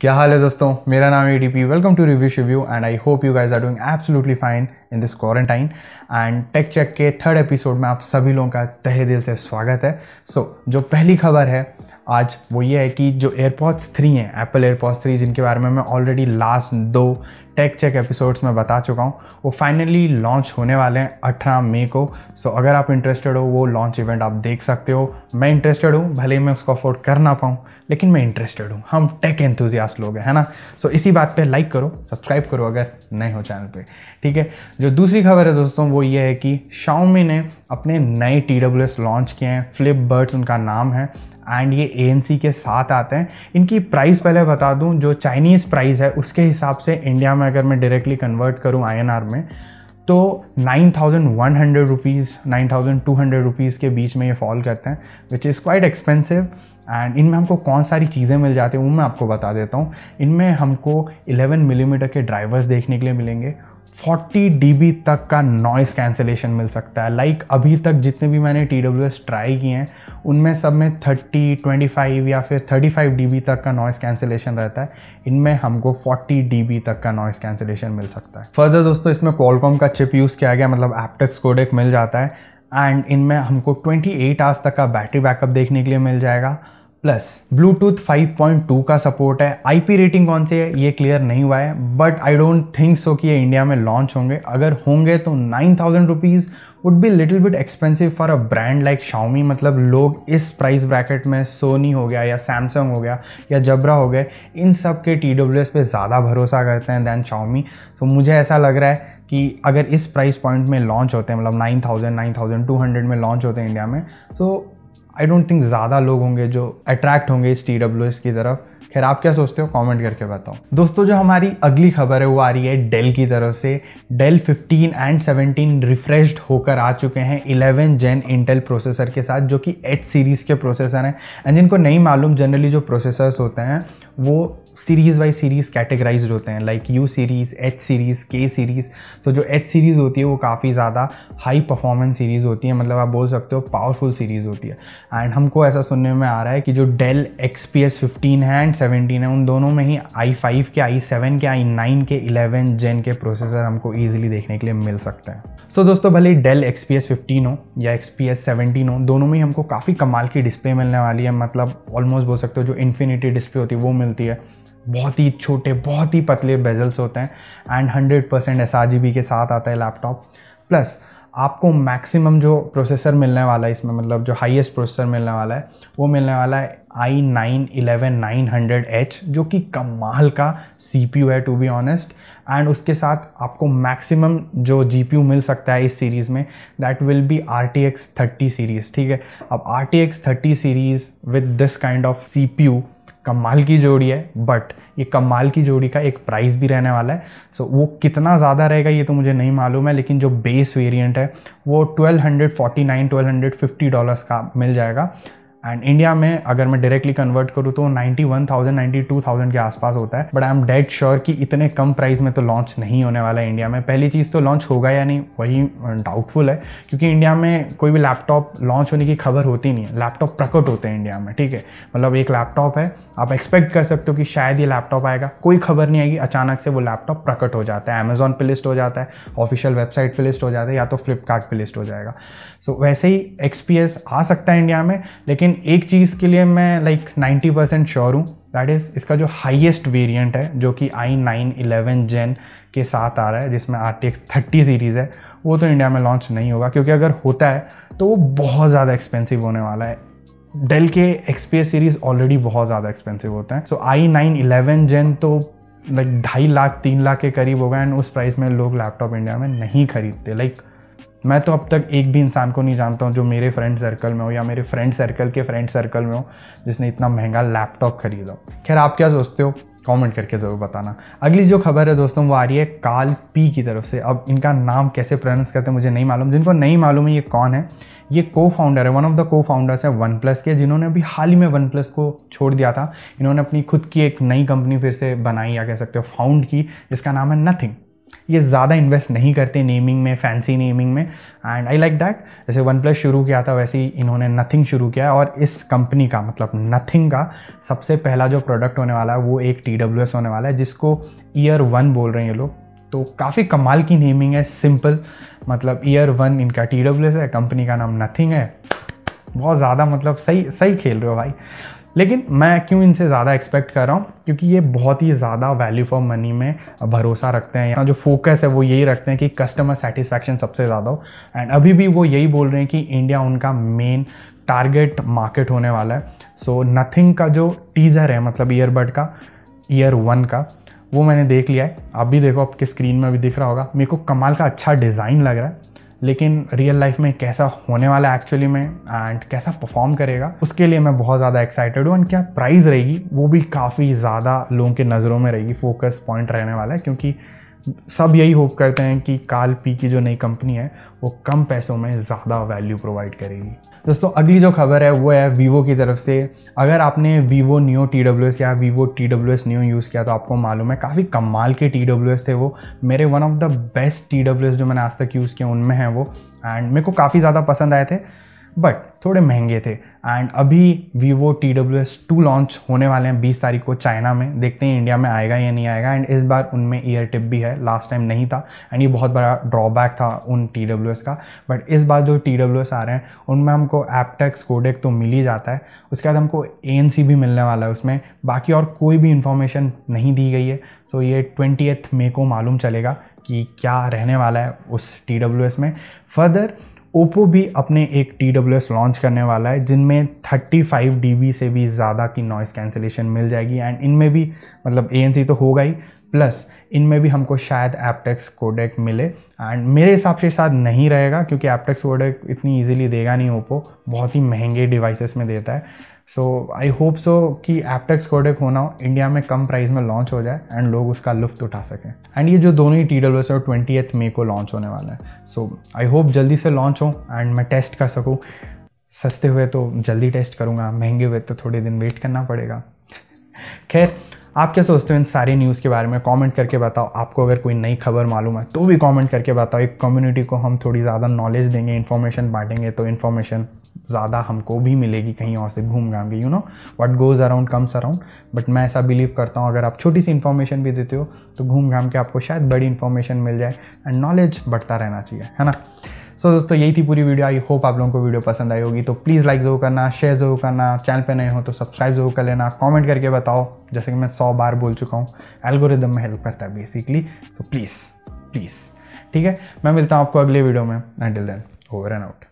क्या हाल है दोस्तों मेरा नाम A D P welcome to review शिव्यू and I hope you guys are doing absolutely fine in this quarantine and tech check के थर्ड एपिसोड में आप सभी लोगों का तहे दिल से स्वागत है सो so, जो पहली खबर है आज वो ये है कि जो एयरपॉड्स थ्री हैं एप्पल एयरपॉड्स थ्री जिनके बारे में मैं ऑलरेडी लास्ट दो टेक चेक एपिसोड्स में बता चुका हूँ वो फाइनली लॉन्च होने वाले हैं अठारह मई को सो so, अगर आप इंटरेस्टेड हो वो लॉन्च इवेंट आप देख सकते हो मैं इंटरेस्टेड हूँ भले ही मैं उसको अफोर्ड कर ना पाऊँ लेकिन मैं इंटरेस्टेड हूँ हम टेक एंथुजियास्ट लोग हैं है ना सो so, इसी बात पर लाइक करो सब्सक्राइब करो अगर नए हो चैनल पर ठीक है जो दूसरी खबर है दोस्तों वो ये है कि शाओमी ने अपने नए टी एस लॉन्च किए हैं फ्लिप बर्ड्स उनका नाम है एंड ये ए के साथ आते हैं इनकी प्राइस पहले बता दूं जो चाइनीज़ प्राइस है उसके हिसाब से इंडिया में अगर मैं डायरेक्टली कन्वर्ट करूँ आई में तो 9100 thousand one hundred rupees nine thousand two hundred rupees के बीच में ये फॉल करते हैं which is quite expensive and इनमें हमको कौन सारी चीज़ें मिल जाती हैं वो मैं आपको बता देता हूँ इनमें हमको 11 मिलीमीटर mm के ड्राइवर्स देखने के लिए मिलेंगे 40 dB तक का नॉइस कैंसिलेशन मिल सकता है लाइक like अभी तक जितने भी मैंने टी डब्ल्यू एस ट्राई किए हैं उनमें सब में 30, 25 या फिर 35 बी तक का नॉइस कैंसिलेशन रहता है इनमें हमको 40 dB तक का नॉइस कैंसिलेशन मिल सकता है फर्दर दोस्तों इसमें कॉलकॉम का चिप यूज़ किया गया मतलब एप्टेक्स कोडेक मिल जाता है एंड इनमें हमको 28 आवर्स तक का बैटरी बैकअप देखने के लिए मिल जाएगा प्लस ब्लूटूथ 5.2 का सपोर्ट है आईपी रेटिंग कौन सी है ये क्लियर नहीं हुआ है but I don't think so कि ये इंडिया में लॉन्च होंगे अगर होंगे तो nine thousand rupees would be little bit expensive for a brand like Xiaomi मतलब लोग इस प्राइस ब्रैकेट में सोनी हो गया या सैमसंग हो गया या जबरा हो गए इन सब के टी डब्ल्यू एस पे ज़्यादा भरोसा करते हैं दैन शाउमी सो so, मुझे ऐसा लग रहा है कि अगर इस प्राइस पॉइंट में लॉन्च होते हैं मतलब nine thousand nine thousand two hundred में लॉन्च होते हैं इंडिया में so so, I don't think ज़्यादा लोग होंगे जो अट्रैक्ट होंगे इस टी डब्ल्यू एस की तरफ खैर आप क्या सोचते हो कमेंट करके बताओ दोस्तों जो हमारी अगली खबर है वो आ रही है डेल की तरफ से डेल 15 एंड 17 रिफ्रेश्ड होकर आ चुके हैं 11 जेन इंटेल प्रोसेसर के साथ जो कि एच सीरीज़ के प्रोसेसर हैं एंड जिनको नहीं मालूम जनरली जो प्रोसेसर्स होते हैं वो सीरीज़ वाइज सीरीज़ कैटेगराइज होते हैं like U series H series K series तो जो एच सीरीज़ होती है वो काफ़ी ज़्यादा हाई परफॉर्मेंस सीरीज़ होती है मतलब आप बोल सकते हो पावरफुल सीरीज़ होती है एंड हमको ऐसा सुनने में आ रहा है कि जो Dell X P S fifteen है एंड सेवनटीन है उन दोनों में ही आई फाइव के आई सेवन के आई नाइन के इलेवन जेन के प्रोसेसर हमको ईजिली देखने के लिए मिल सकते हैं सो so, दोस्तों भले Dell X P S fifteen हो या एक्स पी एस सेवनटीन हो दोनों में ही हमको काफ़ी कमाल की डिस्प्ले मिलने वाली है मतलब ऑलमोस्ट बोल सकते हो जो इन्फिनिटी डिस्प्ले होती है वो मिलती है बहुत ही छोटे बहुत ही पतले बेजल्स होते हैं एंड हंड्रेड परसेंट एस के साथ आता है लैपटॉप प्लस आपको मैक्सिमम जो प्रोसेसर मिलने वाला है इसमें मतलब जो हाईएस्ट प्रोसेसर मिलने वाला है वो मिलने वाला है I nine eleven nine hundred H जो कि कमाल का सी पी यू है टू बी ऑनेस्ट एंड उसके साथ आपको मैक्सिमम जो जी पी यू मिल सकता है इस सीरीज़ में that will be R T X thirty series ठीक है अब R T X thirty series with this kind of C P U कमाल की जोड़ी है बट ये कमाल की जोड़ी का एक प्राइस भी रहने वाला है सो so, वो कितना ज़्यादा रहेगा ये तो मुझे नहीं मालूम है लेकिन जो बेस वेरिएंट है वो 1249 1250 डॉलर्स का मिल जाएगा एंड इंडिया में अगर मैं डायरेक्टली कन्वर्ट करूँ तो ninety one thousand two thousand के आसपास होता है but I am dead sure कि इतने कम प्राइस में तो लॉन्च नहीं होने वाला है इंडिया में पहली चीज़ तो लॉन्च होगा या नहीं वही डाउटफुल uh, है क्योंकि इंडिया में कोई भी लैपटॉप लॉन्च होने की खबर होती नहीं है लैपटॉप प्रकट होते हैं इंडिया में ठीक है मतलब एक लैपटॉप है आप एक्सपेक्ट कर सकते हो कि शायद ये लैपटॉप आएगा कोई खबर नहीं आएगी अचानक से वो लैपटॉप प्रकट हो जाता है अमेजोन पे लिस्ट हो जाता है ऑफिशियल वेबसाइट पे लिस्ट हो जाता है या तो फ्लिपकार्ट लिस्ट हो जाएगा सो so, वैसे ही एक्सपीएस आ सकता है इंडिया में लेकिन एक चीज़ के लिए मैं लाइक नाइन्टी परसेंट श्योर हूँ दैट इज़ इसका जो हाईएस्ट वेरिएंट है जो कि आई नाइन इलेवन जेन के साथ आ रहा है जिसमें R T X thirty series है वो तो इंडिया में लॉन्च नहीं होगा क्योंकि अगर होता है तो वो बहुत ज़्यादा एक्सपेंसिव होने वाला है डेल के एक्सपीएस सीरीज़ ऑलरेडी बहुत ज़्यादा एक्सपेंसिव होते हैं सो आई नाइन इलेवन जेन तो लाइक ढाई लाख तीन लाख के करीब होगा एंड उस प्राइस में लोग लैपटॉप इंडिया में नहीं खरीदते लाइक like, मैं तो अब तक एक भी इंसान को नहीं जानता हूँ जो मेरे फ्रेंड सर्कल में हो या मेरे फ्रेंड सर्कल के फ्रेंड सर्कल में हो जिसने इतना महंगा लैपटॉप खरीदा खैर आप क्या सोचते हो कमेंट करके ज़रूर बताना अगली जो खबर है दोस्तों वो आ रही है काल पी की तरफ से अब इनका नाम कैसे प्रोनाउंस करते हैं मुझे नहीं मालूम जिनको नहीं मालूम है ये कौन है ये को फाउंडर है one of the co founders है वन प्लस के जिन्होंने अभी हाल ही में वन प्लस को छोड़ दिया था इन्होंने अपनी खुद की एक नई कंपनी फिर से बनाई या कह सकते हो फाउंड की जिसका नाम है नथिंग ये ज़्यादा इन्वेस्ट नहीं करते नेमिंग में फैंसी नेमिंग में एंड आई लाइक दैट जैसे वन प्लस शुरू किया था वैसे ही इन्होंने नथिंग शुरू किया और इस कंपनी का मतलब नथिंग का सबसे पहला जो प्रोडक्ट होने वाला है वो एक टी डब्ल्यू एस होने वाला है जिसको ईयर वन बोल रहे हैं ये लोग तो काफ़ी कमाल की नेमिंग है सिंपल मतलब ईयर वन इनका टी डब्ल्यू एस है कंपनी का नाम नथिंग है बहुत ज़्यादा मतलब सही सही खेल रहे हो भाई लेकिन मैं क्यों इनसे ज़्यादा एक्सपेक्ट कर रहा हूँ क्योंकि ये बहुत ही ज़्यादा वैल्यू फॉर मनी में भरोसा रखते हैं यहाँ जो फोकस है वो यही रखते हैं कि कस्टमर सेटिस्फैक्शन सबसे ज़्यादा हो एंड अभी भी वो यही बोल रहे हैं कि इंडिया उनका मेन टारगेट मार्केट होने वाला है सो so, नथिंग का जो टीज़र है मतलब ईयरबड का ईयर वन का वो मैंने देख लिया है आप भी देखो आपके स्क्रीन में भी दिख रहा होगा मेरे को कमाल का अच्छा डिज़ाइन लग रहा है लेकिन रियल लाइफ में कैसा होने वाला है एक्चुअली में एंड कैसा परफॉर्म करेगा उसके लिए मैं बहुत ज़्यादा एक्साइटेड हूँ एंड क्या प्राइस रहेगी वो भी काफ़ी ज़्यादा लोगों के नज़रों में रहेगी फोकस पॉइंट रहने वाला है क्योंकि सब यही होप करते हैं कि काल पी की जो नई कंपनी है वो कम पैसों में ज़्यादा वैल्यू प्रोवाइड करेगी दोस्तों अगली जो खबर है वो है वीवो की तरफ से अगर आपने Vivo new T W S या Vivo T W S new use किया तो आपको मालूम है काफ़ी कमाल के टी डब्ल्यू एस थे वो मेरे one of the best T W S जो मैंने आज तक यूज़ किए उनमें हैं वो एंड मेरे को काफ़ी ज़्यादा पसंद आए थे बट थोड़े महंगे थे एंड अभी Vivo T W S two launch होने वाले हैं बीस तारीख को चाइना में देखते हैं इंडिया में आएगा या नहीं आएगा एंड इस बार उनमें ईयर टिप भी है लास्ट टाइम नहीं था एंड ये बहुत बड़ा ड्रॉबैक था उन टी डब्ल्यू एस का बट इस बार जो टी डब्ल्यू एस आ रहे हैं उनमें हमको एपटेक्स कोडेक तो मिल ही जाता है उसके बाद हमको ए एन सी भी मिलने वाला है उसमें बाकी और कोई भी इन्फॉर्मेशन नहीं दी गई है सो ये ट्वेंटी मई को मालूम चलेगा कि क्या रहने वाला है उस टी डब्ल्यू एस में फर्दर ओप्पो भी अपने एक टी लॉन्च करने वाला है जिनमें 35 फाइव से भी ज़्यादा की नॉइज़ कैंसिलेशन मिल जाएगी एंड इनमें भी मतलब ए तो होगा ही प्लस इनमें भी हमको शायद एपटेक्स कोडेक मिले एंड मेरे हिसाब से शायद नहीं रहेगा क्योंकि एपटेक्स कोडेक इतनी इजीली देगा नहीं ओप्पो बहुत ही महंगे डिवाइसेस में देता है सो आई होप सो कि एपटेक्स कोडेक होना हो, इंडिया में कम प्राइस में लॉन्च हो जाए एंड लोग उसका लुफ्त उठा सकें एंड ये जो दोनों ही टी डब्ल्यू एस और ट्वेंटी एथ मे को लॉन्च होने वाला है सो आई होप जल्दी से लॉन्च हो एंड मैं टेस्ट कर सकूँ सस्ते हुए तो जल्दी टेस्ट करूँगा महंगे हुए तो थोड़े दिन वेट करना पड़ेगा खैर आप क्या सोचते हो इन सारी न्यूज़ के बारे में कमेंट करके बताओ आपको अगर कोई नई खबर मालूम है तो भी कमेंट करके बताओ एक कम्युनिटी को हम थोड़ी ज़्यादा नॉलेज देंगे इन्फॉर्मेशन बांटेंगे तो इन्फॉर्मेशन ज़्यादा हमको भी मिलेगी कहीं और से घूम घाम के you know what goes around comes around but मैं ऐसा बिलीव करता हूँ अगर आप छोटी सी इन्फॉर्मेशन भी देते हो तो घूम घाम के आपको शायद बड़ी इन्फॉर्मेशन मिल जाए एंड नॉलेज बढ़ता रहना चाहिए है ना सो so, दोस्तों यही थी पूरी वीडियो आई होप आप लोगों को वीडियो पसंद आई होगी तो प्लीज़ लाइक ज़रूर करना शेयर ज़रूर करना चैनल पे नए हो तो सब्सक्राइब ज़रूर कर लेना कमेंट करके बताओ जैसे कि मैं सौ बार बोल चुका हूँ एल्गोरिदम में हेल्प करता है बेसिकली सो प्लीज़ प्लीज़ ठीक है मैं मिलता हूँ आपको अगले वीडियो में and then over and out